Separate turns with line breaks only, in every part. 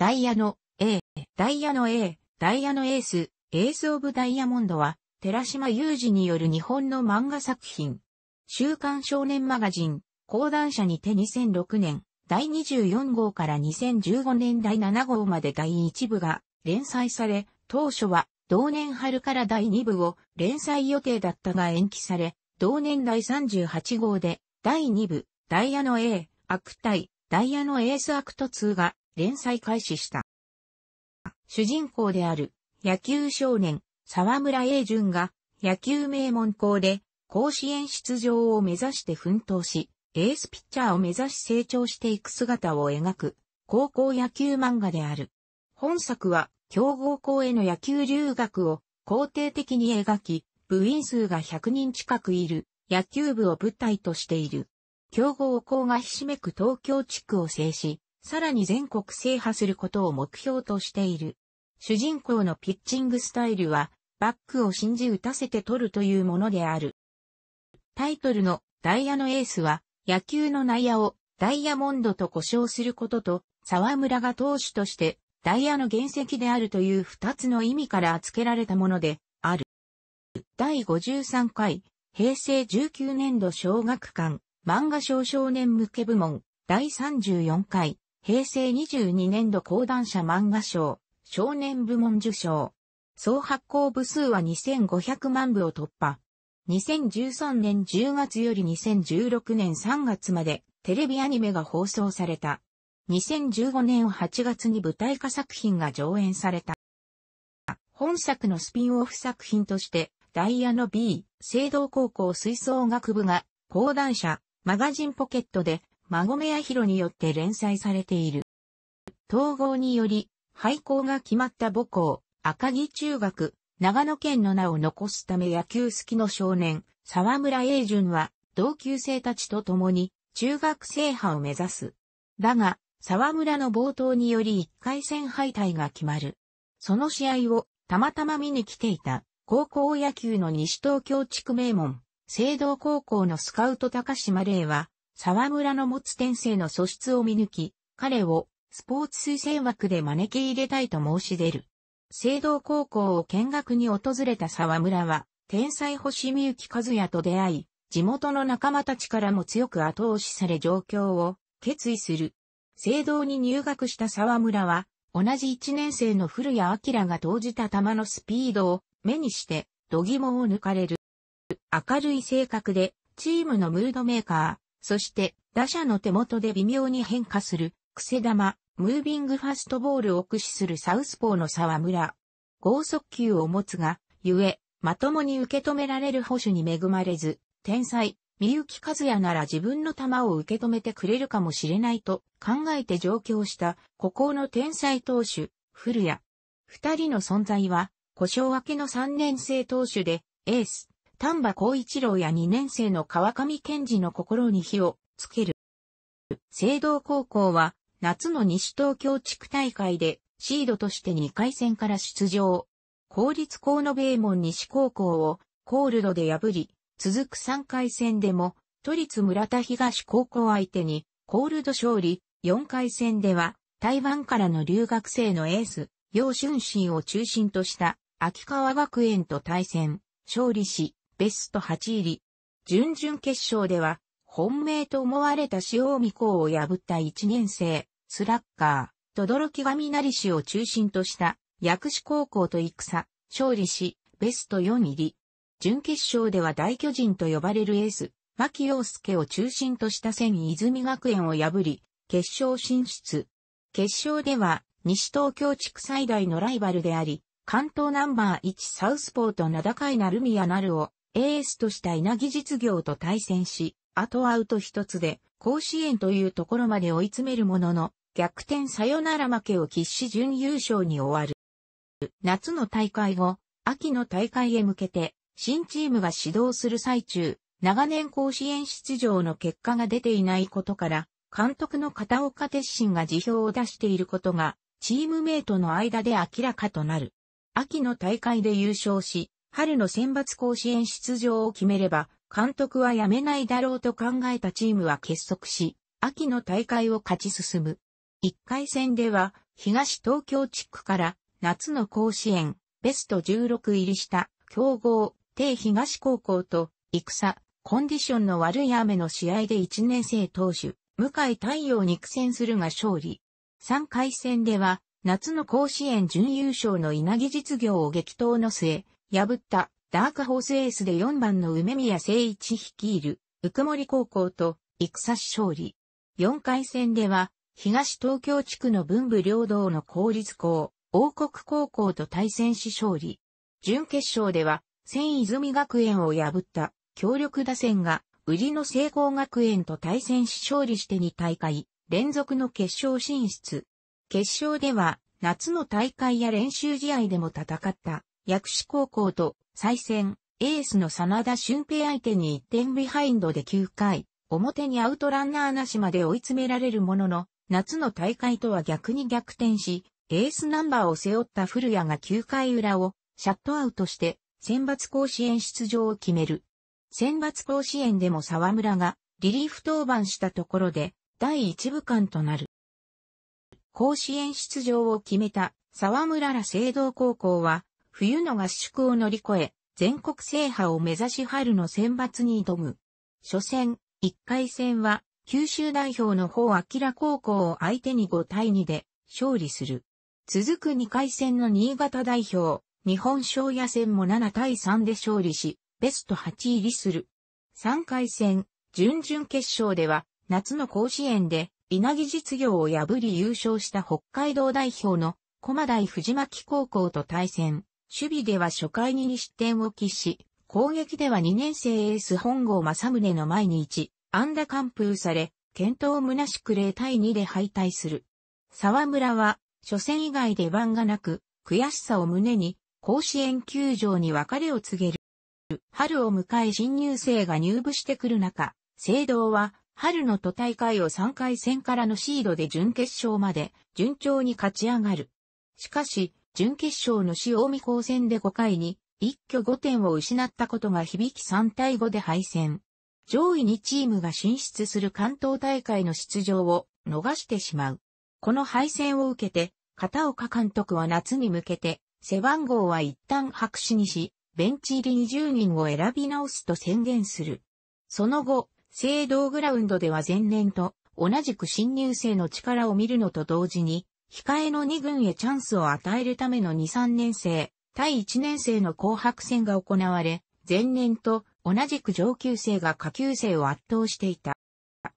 ダイヤの A、ダイヤの A、ダイヤのエース、エースオブダイヤモンドは、寺島裕二による日本の漫画作品。週刊少年マガジン、講談社にて2006年、第24号から2015年第7号まで第1部が連載され、当初は同年春から第2部を連載予定だったが延期され、同年第38号で第2部、ダイヤの A、悪対、ダイヤのエースアクト2が連載開始した。主人公である野球少年沢村英順が野球名門校で甲子園出場を目指して奮闘し、エースピッチャーを目指し成長していく姿を描く高校野球漫画である。本作は強豪校への野球留学を肯定的に描き、部員数が100人近くいる野球部を舞台としている。強豪校がひしめく東京地区を制し、さらに全国制覇することを目標としている。主人公のピッチングスタイルは、バックを信じ打たせて取るというものである。タイトルのダイヤのエースは、野球の内野をダイヤモンドと呼称することと、沢村が投手としてダイヤの原石であるという二つの意味から付けられたものである。第53回、平成19年度小学館、漫画賞少年向け部門、第34回、平成22年度講談社漫画賞、少年部門受賞。総発行部数は2500万部を突破。2013年10月より2016年3月までテレビアニメが放送された。2015年8月に舞台化作品が上演された。本作のスピンオフ作品として、ダイヤの B、聖堂高校吹奏楽部が、講談社、マガジンポケットで、孫目ヒ広によって連載されている。統合により、廃校が決まった母校、赤城中学、長野県の名を残すため野球好きの少年、沢村英順は、同級生たちと共に、中学制覇を目指す。だが、沢村の冒頭により一回戦敗退が決まる。その試合を、たまたま見に来ていた、高校野球の西東京地区名門、聖堂高校のスカウト高島礼は、沢村の持つ天性の素質を見抜き、彼をスポーツ推薦枠で招き入れたいと申し出る。聖堂高校を見学に訪れた沢村は、天才星美幸和也と出会い、地元の仲間たちからも強く後押しされ状況を決意する。聖堂に入学した沢村は、同じ1年生の古谷明が投じた球のスピードを目にして、度肝を抜かれる。明るい性格で、チームのムードメーカー、そして、打者の手元で微妙に変化する、癖玉、ムービングファストボールを駆使するサウスポーの沢村。剛速球を持つが、ゆえ、まともに受け止められる保守に恵まれず、天才、三幸和也なら自分の球を受け止めてくれるかもしれないと考えて上京した孤高の天才投手、古谷。二人の存在は、故障明けの三年生投手で、エース、丹波光一郎や2年生の川上健二の心に火をつける。聖堂高校は夏の西東京地区大会でシードとして2回戦から出場。公立校の米門西高校をコールドで破り、続く3回戦でも都立村田東高校相手にコールド勝利、4回戦では台湾からの留学生のエース、楊春心を中心とした秋川学園と対戦、勝利し、ベスト8入り。準々決勝では、本命と思われた塩見校を破った1年生、スラッガー、とどろきがみなり氏を中心とした、薬師高校と戦、勝利し、ベスト4入り。準決勝では大巨人と呼ばれるエース、牧陽介を中心とした千泉学園を破り、決勝進出。決勝では、西東京地区最大のライバルであり、関東ナンバー1サウスポート名高いなるみやなるをエースとした稲城実業と対戦し、あとアウト一つで、甲子園というところまで追い詰めるものの、逆転サヨナラ負けを喫し準優勝に終わる。夏の大会後、秋の大会へ向けて、新チームが指導する最中、長年甲子園出場の結果が出ていないことから、監督の片岡鉄心が辞表を出していることが、チームメイトの間で明らかとなる。秋の大会で優勝し、春の選抜甲子園出場を決めれば、監督は辞めないだろうと考えたチームは結束し、秋の大会を勝ち進む。1回戦では、東東京地区から夏の甲子園、ベスト16入りした強豪、帝東高校と、戦、コンディションの悪い雨の試合で1年生投手、向井太陽に苦戦するが勝利。3回戦では、夏の甲子園準優勝の稲城実業を激闘の末、破ったダークホースエースで4番の梅宮誠一率いる、も森高校と、戦し勝利。4回戦では、東東京地区の文武両道の公立校、王国高校と対戦し勝利。準決勝では、千泉学園を破った強力打線が、売りの聖光学園と対戦し勝利して2大会、連続の決勝進出。決勝では、夏の大会や練習試合でも戦った、薬師高校と再戦、エースの真田俊平相手に1点ビハインドで9回、表にアウトランナーなしまで追い詰められるものの、夏の大会とは逆に逆転し、エースナンバーを背負った古谷が9回裏をシャットアウトして選抜甲子園出場を決める。選抜甲子園でも沢村がリリーフ登板したところで第一部間となる。甲子園出場を決めた沢村ら聖堂高校は冬の合宿を乗り越え、全国制覇を目指し春の選抜に挑む。初戦、1回戦は、九州代表の方明高校を相手に5対2で勝利する。続く2回戦の新潟代表、日本商野戦も7対3で勝利し、ベスト8入りする。3回戦、準々決勝では、夏の甲子園で、稲城実業を破り優勝した北海道代表の、駒台藤巻高校と対戦。守備では初回に2失点を喫し、攻撃では2年生エース本郷正宗の前に1、安打完封され、検討虚しく0対2で敗退する。沢村は、初戦以外出番がなく、悔しさを胸に、甲子園球場に別れを告げる。春を迎え新入生が入部してくる中、聖堂は、春の都大会を3回戦からのシードで準決勝まで順調に勝ち上がる。しかし、準決勝の塩見高戦で5回に、一挙5点を失ったことが響き3対5で敗戦。上位2チームが進出する関東大会の出場を逃してしまう。この敗戦を受けて、片岡監督は夏に向けて、背番号は一旦白紙にし、ベンチ入り20人を選び直すと宣言する。その後、聖堂グラウンドでは前年と同じく新入生の力を見るのと同時に、控えの2軍へチャンスを与えるための2、3年生、対1年生の紅白戦が行われ、前年と同じく上級生が下級生を圧倒していた。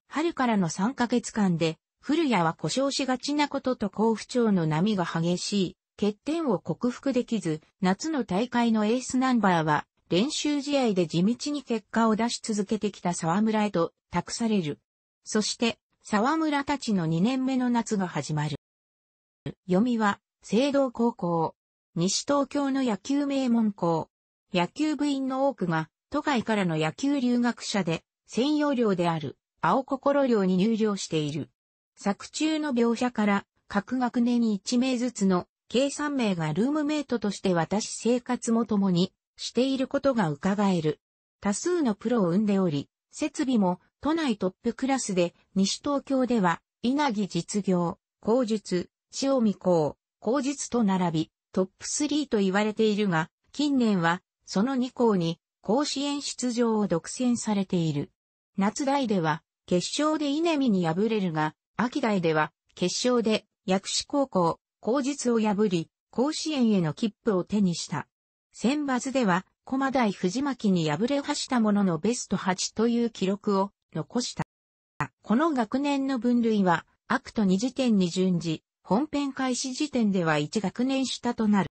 春からの3ヶ月間で、古谷は故障しがちなことと好不調の波が激しい、欠点を克服できず、夏の大会のエースナンバーは、練習試合で地道に結果を出し続けてきた沢村へと託される。そして、沢村たちの2年目の夏が始まる。読みは、聖堂高校。西東京の野球名門校。野球部員の多くが、都外からの野球留学者で、専用寮である、青心寮に入寮している。作中の描写から、各学年に1名ずつの、計3名がルームメイトとして私生活も共に、していることが伺える。多数のプロを生んでおり、設備も都内トップクラスで、西東京では、稲城実業、工術、塩見港、口実と並び、トップ3と言われているが、近年は、その2校に、甲子園出場を独占されている。夏大では、決勝で稲見に敗れるが、秋大では、決勝で、薬師高校、口実を破り、甲子園への切符を手にした。選抜では、駒大藤巻に敗れ走したもののベスト8という記録を残した。この学年の分類は、アクト2時点に順次、本編開始時点では1学年下となる。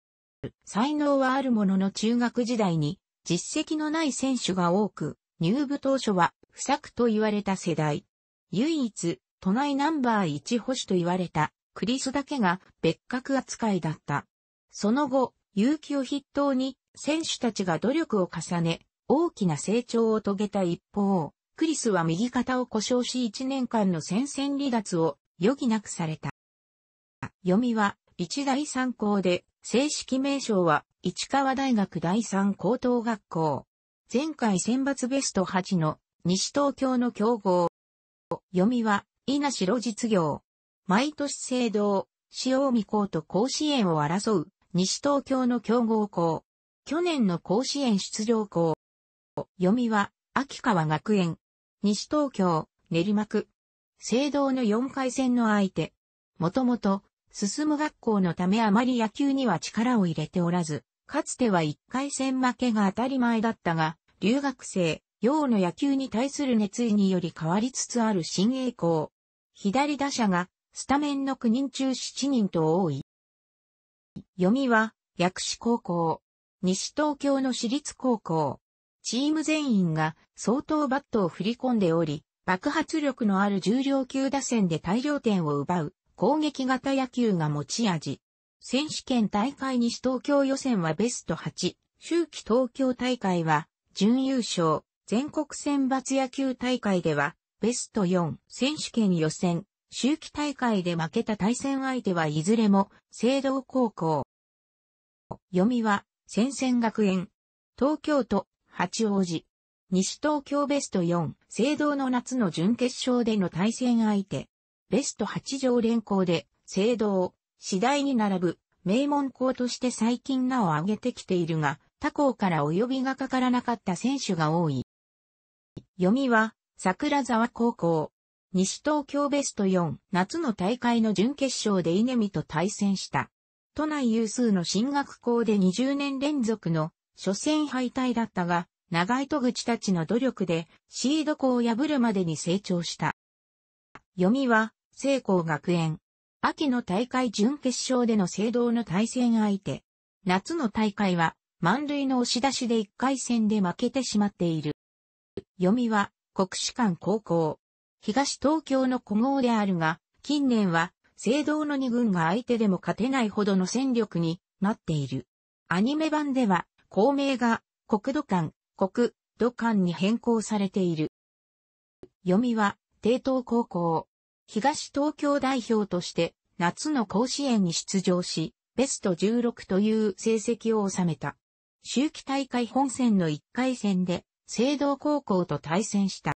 才能はあるものの中学時代に実績のない選手が多く、入部当初は不作と言われた世代。唯一、都内ナンバー1保守と言われたクリスだけが別格扱いだった。その後、勇気を筆頭に選手たちが努力を重ね、大きな成長を遂げた一方、クリスは右肩を故障し1年間の戦線離脱を余儀なくされた。読みは、一大三考で、正式名称は、市川大学第三高等学校。前回選抜ベスト8の、西東京の競合。読みは、稲城実業。毎年聖堂、塩見校と甲子園を争う、西東京の強豪校。去年の甲子園出場校。読みは、秋川学園。西東京、練馬区。聖堂の4回戦の相手。もともと、進む学校のためあまり野球には力を入れておらず、かつては一回戦負けが当たり前だったが、留学生、洋の野球に対する熱意により変わりつつある新栄光。左打者が、スタメンの9人中7人と多い。読みは、薬師高校。西東京の私立高校。チーム全員が相当バットを振り込んでおり、爆発力のある重量級打線で大量点を奪う攻撃型野球が持ち味。選手権大会西東京予選はベスト8、秋季東京大会は準優勝、全国選抜野球大会ではベスト4、選手権予選、秋季大会で負けた対戦相手はいずれも、聖堂高校。読みは、戦線学園。東京都、八王子。西東京ベスト4、聖堂の夏の準決勝での対戦相手。ベスト8条連校で、聖堂、次第に並ぶ、名門校として最近名を上げてきているが、他校から及びがかからなかった選手が多い。読みは、桜沢高校。西東京ベスト4、夏の大会の準決勝で稲見と対戦した。都内有数の進学校で20年連続の初戦敗退だったが、長い戸口たちの努力でシード校を破るまでに成長した。読みは、成功学園。秋の大会準決勝での聖堂の対戦相手。夏の大会は、満塁の押し出しで1回戦で負けてしまっている。読みは、国士舘高校。東東京の古豪であるが、近年は、聖堂の2軍が相手でも勝てないほどの戦力になっている。アニメ版では、校名が、国土館、国土館に変更されている。読みは、帝東高校。東東京代表として夏の甲子園に出場し、ベスト16という成績を収めた。秋季大会本戦の1回戦で、聖堂高校と対戦した。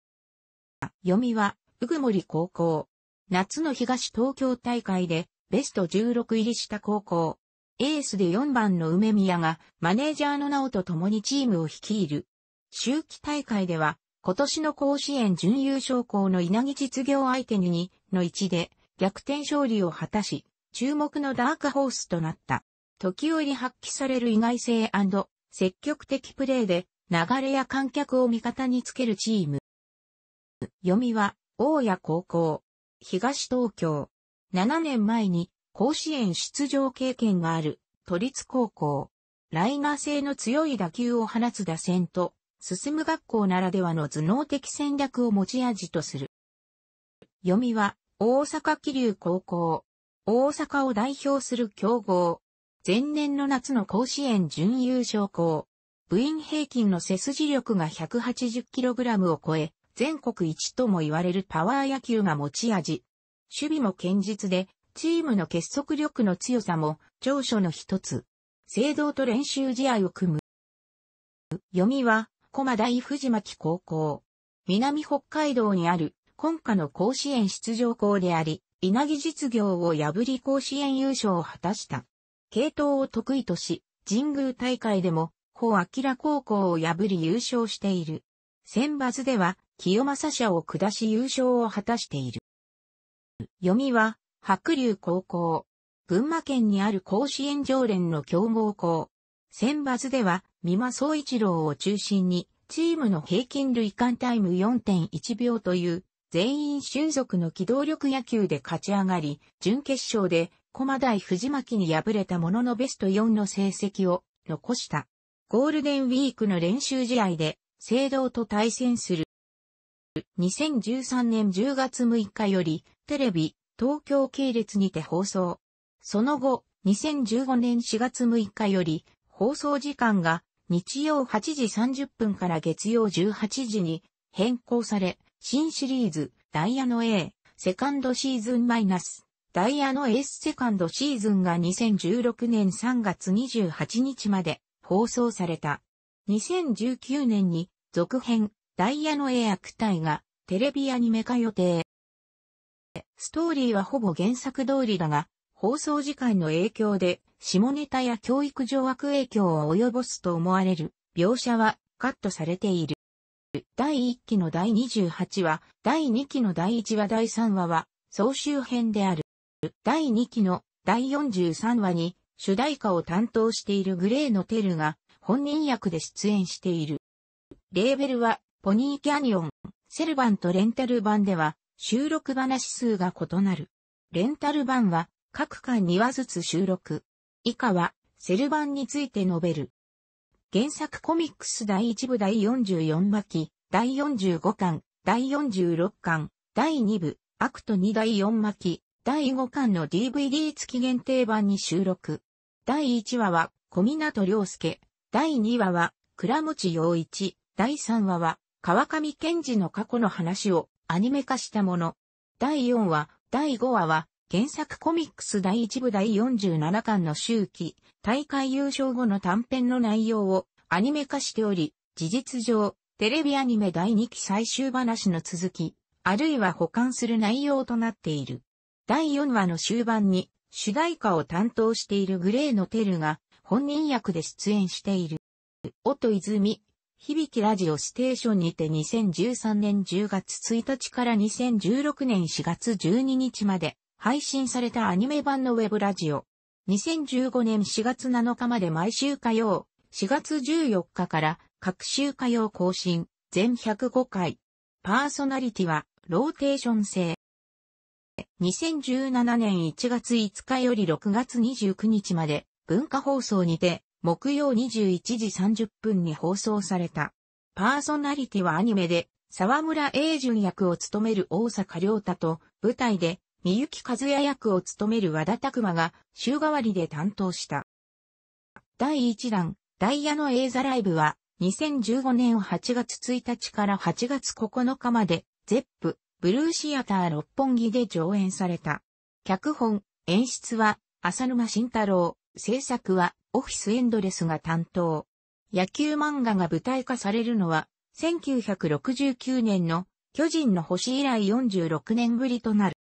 読みは、うぐもり高校。夏の東東京大会で、ベスト16入りした高校。エースで4番の梅宮が、マネージャーの名をと共にチームを率いる。秋季大会では、今年の甲子園準優勝校の稲城実業相手に2の1で逆転勝利を果たし、注目のダークホースとなった。時折発揮される意外性積極的プレーで流れや観客を味方につけるチーム。読みは、大谷高校、東東京。7年前に甲子園出場経験がある都立高校。ライナー性の強い打球を放つ打線と進む学校ならではの頭脳的戦略を持ち味とする。読みは、大阪気流高校。大阪を代表する強豪。前年の夏の甲子園準優勝校。部員平均の背筋力が 180kg を超え、全国一とも言われるパワー野球が持ち味。守備も堅実で、チームの結束力の強さも長所の一つ。制動と練習試合を組む。読みは、駒大藤巻高校。南北海道にある、今夏の甲子園出場校であり、稲城実業を破り甲子園優勝を果たした。系統を得意とし、神宮大会でも、法明高校を破り優勝している。選抜では、清正社を下し優勝を果たしている。読みは、白龍高校。群馬県にある甲子園常連の強豪校。選抜では、三馬総一郎を中心に、チームの平均累間タイム4.1秒という、全員瞬足の機動力野球で勝ち上がり、準決勝で、駒台藤巻に敗れたもののベスト4の成績を残した。ゴールデンウィークの練習試合で、聖堂と対戦する。2013年10月6日より、テレビ、東京系列にて放送。その後、2015年4月6日より、放送時間が日曜8時30分から月曜18時に変更され、新シリーズ、ダイヤの A、セカンドシーズンマイナス、ダイヤの S セカンドシーズンが2016年3月28日まで放送された。2019年に続編、ダイヤの A 悪態がテレビアニメ化予定。ストーリーはほぼ原作通りだが、放送時間の影響で、下ネタや教育上悪影響を及ぼすと思われる描写はカットされている。第1期の第28話、第2期の第1話第3話は総集編である。第2期の第43話に主題歌を担当しているグレーのテルが本人役で出演している。レーベルはポニーキャニオン、セル版とレンタル版では収録話数が異なる。レンタル版は各巻2話ずつ収録。以下は、セル版について述べる。原作コミックス第1部第44巻、第45巻、第46巻、第2部、アクト2第4巻、第5巻の DVD 付き限定版に収録。第1話は、小湊良介。第2話は、倉持陽一。第3話は、川上賢治の過去の話をアニメ化したもの。第4話、第5話は、原作コミックス第1部第47巻の周期、大会優勝後の短編の内容をアニメ化しており、事実上、テレビアニメ第2期最終話の続き、あるいは保管する内容となっている。第4話の終盤に、主題歌を担当しているグレーのテルが、本人役で出演している。音泉、響ラジオステーションにて2013年10月1日から2016年4月12日まで、配信されたアニメ版のウェブラジオ。2015年4月7日まで毎週火曜、4月14日から各週火曜更新、全105回。パーソナリティは、ローテーション制。2017年1月5日より6月29日まで、文化放送にて、木曜21時30分に放送された。パーソナリティはアニメで、沢村栄純役を務める大阪良太と、舞台で、三雪和也役を務める和田拓馬が週替わりで担当した。第1弾、ダイヤの映座ライブは、2015年8月1日から8月9日まで、ゼップ、ブルーシアター六本木で上演された。脚本、演出は、浅沼慎太郎、制作は、オフィスエンドレスが担当。野球漫画が舞台化されるのは、1969年の巨人の星以来46年ぶりとなる。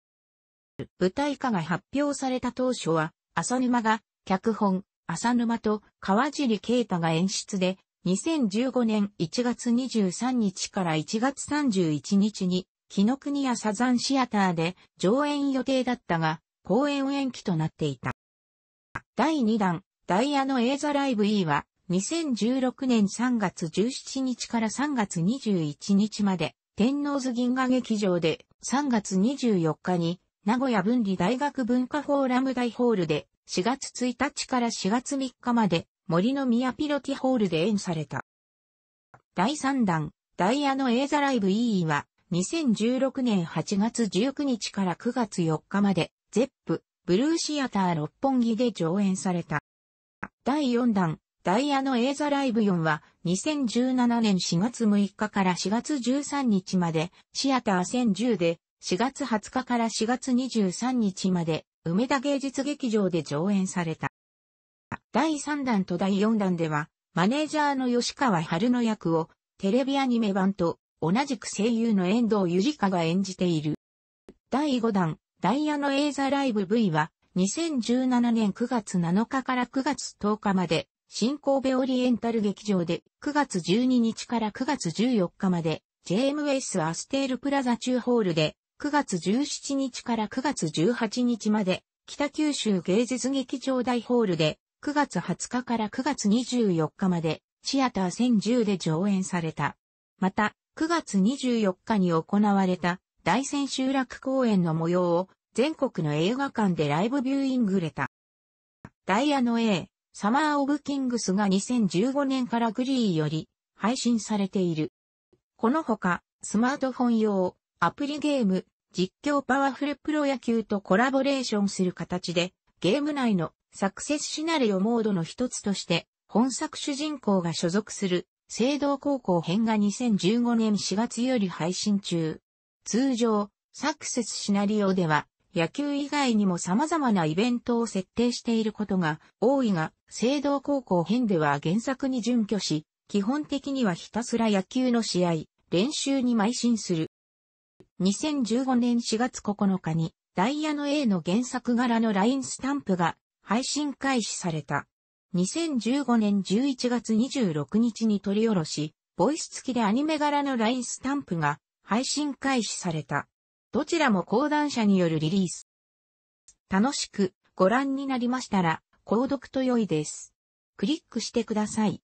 舞台化が発表された当初は、浅沼が脚本、浅沼と川尻啓太が演出で、2015年1月23日から1月31日に、木の国やサザンシアターで上演予定だったが、公演延期となっていた。第2弾、ダイヤのエーザライブ E は、2016年3月17日から3月21日まで、天王洲銀河劇場で3月24日に名古屋文理大学文化フォーラム大ホールで4月1日から4月3日まで森の宮ピロティホールで演された。第3弾、ダイヤのエーザライブ EE は2016年8月19日から9月4日までゼップブルーシアター六本木で上演された。第4弾、ダイヤのエーザライブ4は2017年4月6日から4月13日までシアター1010で4月20日から4月23日まで、梅田芸術劇場で上演された。第3弾と第4弾では、マネージャーの吉川春の役を、テレビアニメ版と、同じく声優の遠藤ゆりかが演じている。第5弾、ダイヤのエーザライブ V は、2017年9月7日から9月10日まで、新神戸オリエンタル劇場で、9月12日から9月14日まで、JMS アステールプラザ中ホールで、9月17日から9月18日まで、北九州芸術劇場大ホールで、9月20日から9月24日まで、シアター1010で上演された。また、9月24日に行われた、大仙集落公演の模様を、全国の映画館でライブビューイングれた。ダイアの A、サマー・オブ・キングスが2015年からグリーより配信されている。このほか、スマートフォン用、アプリゲーム、実況パワフルプロ野球とコラボレーションする形で、ゲーム内のサクセスシナリオモードの一つとして、本作主人公が所属する、聖堂高校編が2015年4月より配信中。通常、サクセスシナリオでは、野球以外にも様々なイベントを設定していることが多いが、聖堂高校編では原作に準拠し、基本的にはひたすら野球の試合、練習に邁進する。2015年4月9日にダイヤの A の原作柄のラインスタンプが配信開始された。2015年11月26日に取り下ろし、ボイス付きでアニメ柄のラインスタンプが配信開始された。どちらも講談社によるリリース。楽しくご覧になりましたら、購読と良いです。クリックしてください。